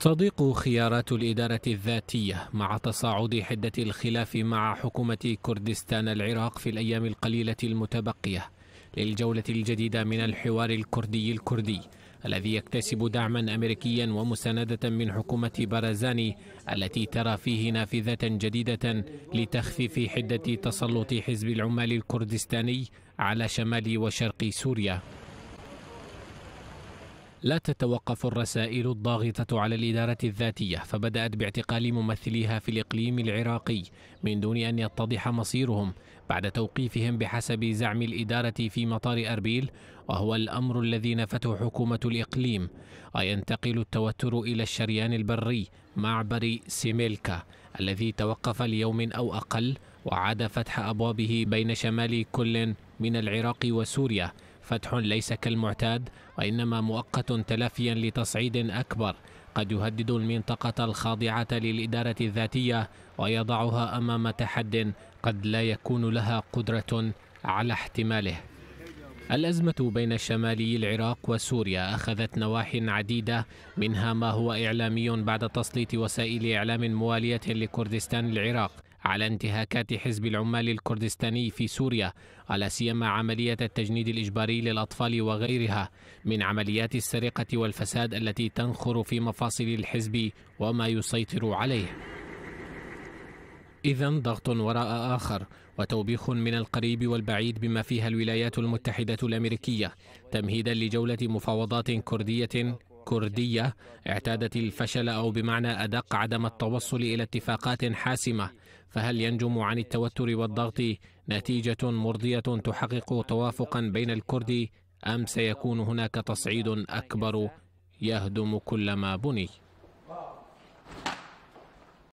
تضيق خيارات الإدارة الذاتية مع تصاعد حدة الخلاف مع حكومة كردستان العراق في الأيام القليلة المتبقية للجولة الجديدة من الحوار الكردي الكردي الذي يكتسب دعما أمريكيا ومساندة من حكومة بارزاني التي ترى فيه نافذة جديدة لتخفيف حدة تسلط حزب العمال الكردستاني على شمال وشرق سوريا لا تتوقف الرسائل الضاغطة على الإدارة الذاتية فبدأت باعتقال ممثليها في الإقليم العراقي من دون أن يتضح مصيرهم بعد توقيفهم بحسب زعم الإدارة في مطار أربيل وهو الأمر الذي نفته حكومة الإقليم وينتقل التوتر إلى الشريان البري معبر سيميلكا الذي توقف ليوم أو أقل وعاد فتح أبوابه بين شمال كل من العراق وسوريا فتح ليس كالمعتاد وإنما مؤقت تلافيا لتصعيد أكبر قد يهدد المنطقة الخاضعة للإدارة الذاتية ويضعها أمام تحد قد لا يكون لها قدرة على احتماله الأزمة بين شمالي العراق وسوريا أخذت نواح عديدة منها ما هو إعلامي بعد تسليط وسائل إعلام موالية لكردستان العراق على انتهاكات حزب العمال الكردستاني في سوريا على سيما عملية التجنيد الإجباري للأطفال وغيرها من عمليات السرقة والفساد التي تنخر في مفاصل الحزب وما يسيطر عليه إذا ضغط وراء آخر وتوبيخ من القريب والبعيد بما فيها الولايات المتحدة الأمريكية تمهيدا لجولة مفاوضات كردية كردية اعتادت الفشل أو بمعنى أدق عدم التوصل إلى اتفاقات حاسمة فهل ينجم عن التوتر والضغط نتيجة مرضية تحقق توافقا بين الكرد أم سيكون هناك تصعيد أكبر يهدم كل ما بني؟